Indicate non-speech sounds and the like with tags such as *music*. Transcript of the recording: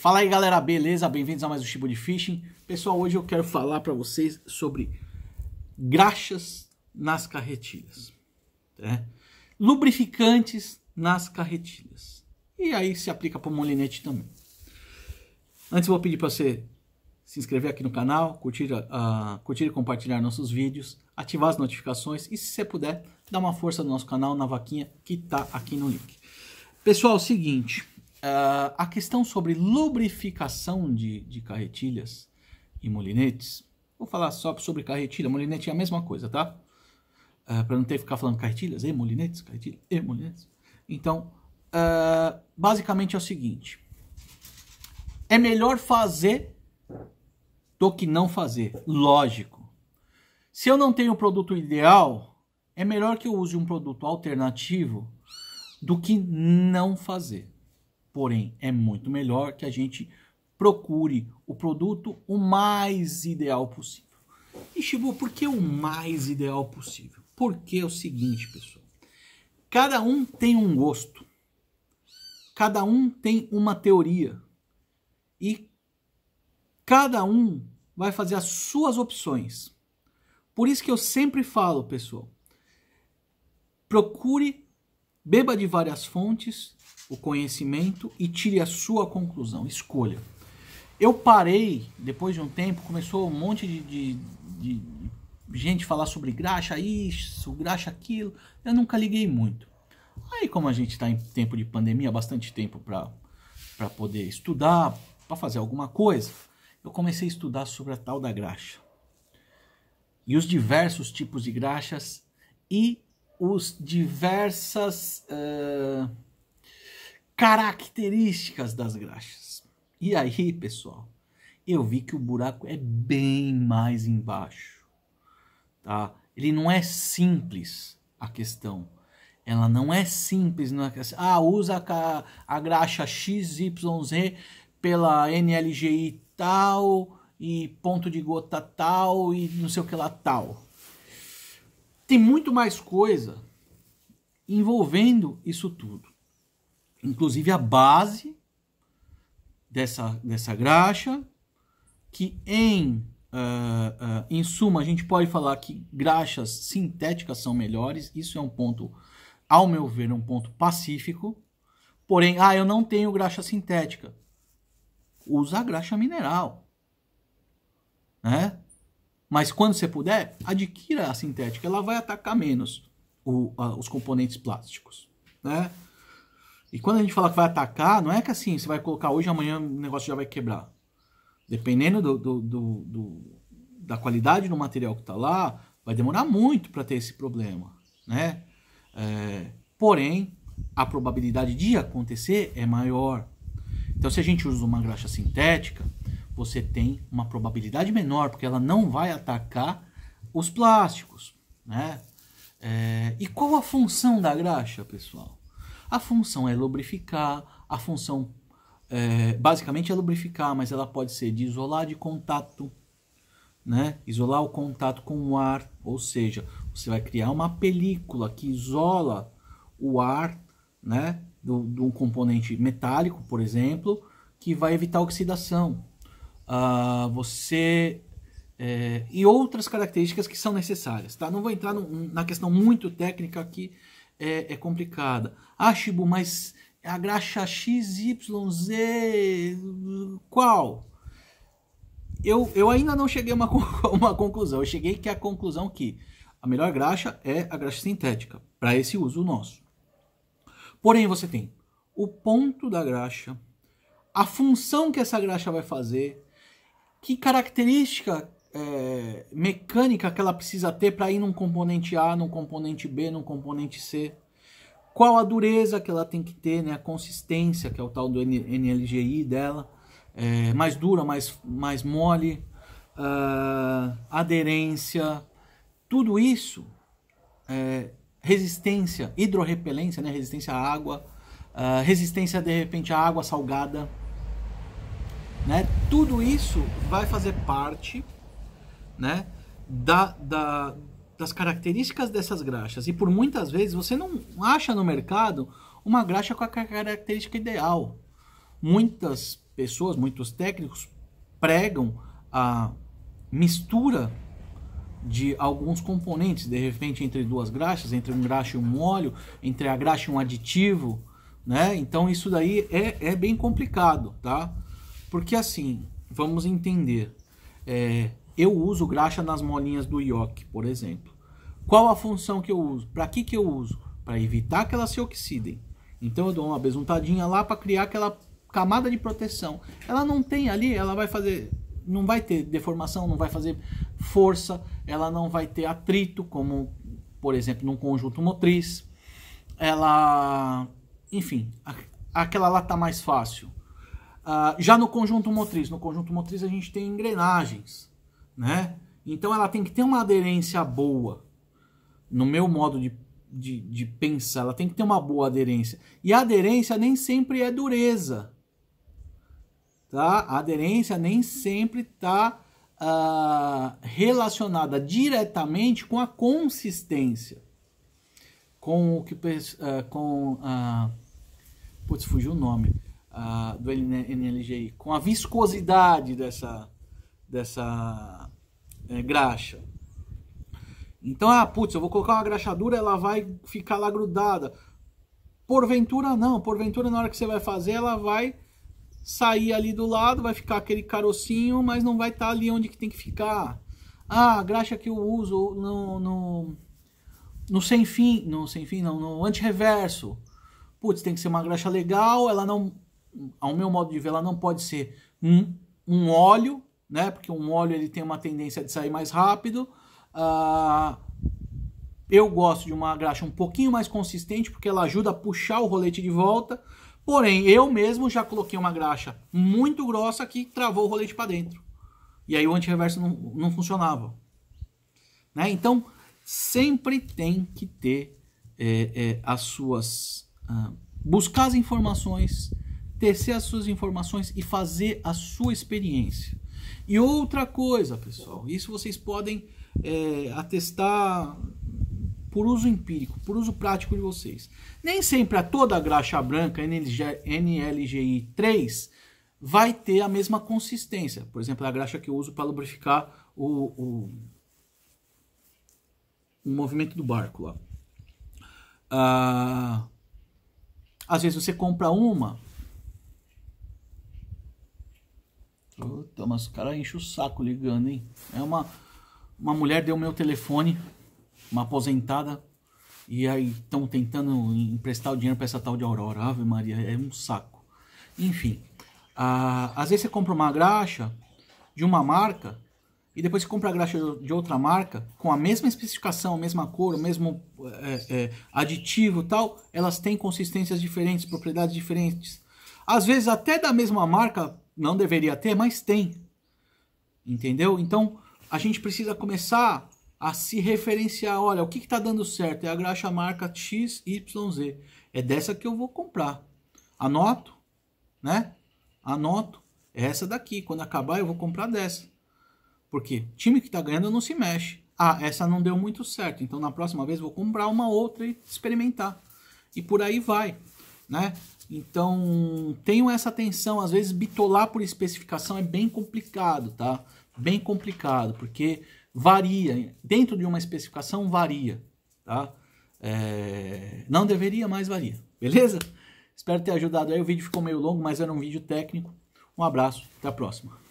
Fala aí galera, beleza? Bem-vindos a mais um Chibo de Fishing. Pessoal, hoje eu quero falar para vocês sobre graxas nas carretilhas, né? lubrificantes nas carretilhas. E aí se aplica para o molinete também. Antes vou pedir para você se inscrever aqui no canal, curtir, uh, curtir e compartilhar nossos vídeos, ativar as notificações e se você puder, dar uma força no nosso canal na vaquinha que está aqui no link. Pessoal, é o seguinte, Uh, a questão sobre lubrificação de, de carretilhas e molinetes. Vou falar só sobre carretilha. Molinete é a mesma coisa, tá? Uh, ah, Para não ter que ficar falando carretilhas e molinetes, carretilhas e molinetes. Então, uh, basicamente é o seguinte. É melhor fazer do que não fazer. Lógico. Se eu não tenho o produto ideal, é melhor que eu use um produto alternativo do que não fazer. Porém, é muito melhor que a gente procure o produto o mais ideal possível. E Shibu, por que o mais ideal possível? Porque é o seguinte, pessoal. Cada um tem um gosto. Cada um tem uma teoria. E cada um vai fazer as suas opções. Por isso que eu sempre falo, pessoal, procure Beba de várias fontes o conhecimento e tire a sua conclusão, escolha. Eu parei, depois de um tempo, começou um monte de, de, de gente falar sobre graxa isso, graxa aquilo. Eu nunca liguei muito. Aí, como a gente está em tempo de pandemia, bastante tempo para poder estudar, para fazer alguma coisa, eu comecei a estudar sobre a tal da graxa. E os diversos tipos de graxas e os diversas uh, características das graxas. E aí, pessoal, eu vi que o buraco é bem mais embaixo, tá? Ele não é simples a questão. Ela não é simples, não é assim, ah, usa a, a graxa XYZ pela NLGI tal e ponto de gota tal e não sei o que lá tal. Tem muito mais coisa envolvendo isso tudo. Inclusive a base dessa, dessa graxa, que em, uh, uh, em suma a gente pode falar que graxas sintéticas são melhores, isso é um ponto, ao meu ver, um ponto pacífico. Porém, ah, eu não tenho graxa sintética. Usa a graxa mineral. Né? Mas quando você puder, adquira a sintética, ela vai atacar menos o, a, os componentes plásticos, né? E quando a gente fala que vai atacar, não é que assim, você vai colocar hoje, amanhã o negócio já vai quebrar. Dependendo do, do, do, do da qualidade do material que está lá, vai demorar muito para ter esse problema, né? É, porém, a probabilidade de acontecer é maior. Então, se a gente usa uma graxa sintética, você tem uma probabilidade menor, porque ela não vai atacar os plásticos, né? É, e qual a função da graxa, pessoal? A função é lubrificar, a função é, basicamente é lubrificar, mas ela pode ser de isolar de contato, né? Isolar o contato com o ar, ou seja, você vai criar uma película que isola o ar, né? do componente metálico, por exemplo, que vai evitar oxidação uh, você é, e outras características que são necessárias. Tá? Não vou entrar no, na questão muito técnica aqui, é, é complicada. Ah, Shibu, mas a graxa XYZ qual? Eu, eu ainda não cheguei a uma, *laughs* uma conclusão. Eu cheguei que a conclusão que a melhor graxa é a graxa sintética, para esse uso nosso. Porém, você tem o ponto da graxa, a função que essa graxa vai fazer, que característica é, mecânica que ela precisa ter para ir num componente A, num componente B, num componente C. Qual a dureza que ela tem que ter, né? a consistência, que é o tal do NLGI dela. É, mais dura, mais, mais mole, uh, aderência, tudo isso, é, resistência, hidrorrepelência, né? resistência à água, uh, resistência de repente à água salgada, né? Tudo isso vai fazer parte né, da, da, das características dessas graxas. E por muitas vezes você não acha no mercado uma graxa com a característica ideal. Muitas pessoas, muitos técnicos pregam a mistura de alguns componentes, de repente entre duas graxas, entre um graxa e um óleo, entre a graxa e um aditivo, né? Então isso daí é, é bem complicado, tá? Porque assim, vamos entender. É, eu uso graxa nas molinhas do ioc, por exemplo. Qual a função que eu uso? Para que, que eu uso? Para evitar que elas se oxidem. Então eu dou uma besuntadinha lá para criar aquela camada de proteção. Ela não tem ali, ela vai fazer, não vai ter deformação, não vai fazer força, ela não vai ter atrito, como por exemplo num conjunto motriz. Ela, enfim, aquela lá tá mais fácil. Ah, já no conjunto motriz, no conjunto motriz a gente tem engrenagens, né? Então ela tem que ter uma aderência boa, no meu modo de, de, de pensar, ela tem que ter uma boa aderência. E a aderência nem sempre é dureza, tá? A aderência nem sempre está ah, relacionada diretamente com a consistência, com o que... Ah, com, ah, putz, fugiu o nome do NLGI, com a viscosidade dessa, dessa é, graxa. Então, ah, putz, eu vou colocar uma graxadura, ela vai ficar lá grudada. Porventura não, porventura na hora que você vai fazer, ela vai sair ali do lado, vai ficar aquele carocinho, mas não vai estar tá ali onde que tem que ficar. Ah, a graxa que eu uso no, no, no sem fim, no sem fim não, no anti-reverso. Putz, tem que ser uma graxa legal, ela não ao meu modo de ver, ela não pode ser um, um óleo, né? Porque um óleo ele tem uma tendência de sair mais rápido. Ah, eu gosto de uma graxa um pouquinho mais consistente, porque ela ajuda a puxar o rolete de volta. Porém, eu mesmo já coloquei uma graxa muito grossa que travou o rolete para dentro. E aí o anti-reverso não, não funcionava. Né? Então, sempre tem que ter é, é, as suas. Ah, buscar as informações, tecer as suas informações e fazer a sua experiência. E outra coisa, pessoal, isso vocês podem é, atestar por uso empírico, por uso prático de vocês. Nem sempre a toda graxa branca NLG, NLGI 3 vai ter a mesma consistência. Por exemplo, a graxa que eu uso para lubrificar o, o, o, movimento do barco lá. Ah, às vezes você compra uma Puta, mas o cara enche o saco ligando, hein? É uma, uma mulher deu meu telefone, uma aposentada, e aí estão tentando emprestar o dinheiro para essa tal de Aurora. Ave Maria, é um saco. Enfim, a, às vezes você compra uma graxa de uma marca e depois você compra a graxa de outra marca com a mesma especificação, a mesma cor, o mesmo é, é, aditivo tal, elas têm consistências diferentes, propriedades diferentes. Às vezes até da mesma marca não deveria ter, mas tem. Entendeu? Então a gente precisa começar a se referenciar. Olha, o que está dando certo? É a graxa marca XYZ. É dessa que eu vou comprar. Anoto, né? Anoto. É essa daqui. Quando acabar, eu vou comprar dessa. Porque time que está ganhando não se mexe. Ah, essa não deu muito certo. Então na próxima vez vou comprar uma outra e experimentar. E por aí vai, né? Então, tenham essa atenção. Às vezes, bitolar por especificação é bem complicado, tá? Bem complicado, porque varia. Dentro de uma especificação, varia, tá? É... Não deveria, mas varia. Beleza? Espero ter ajudado aí. O vídeo ficou meio longo, mas era um vídeo técnico. Um abraço, até a próxima.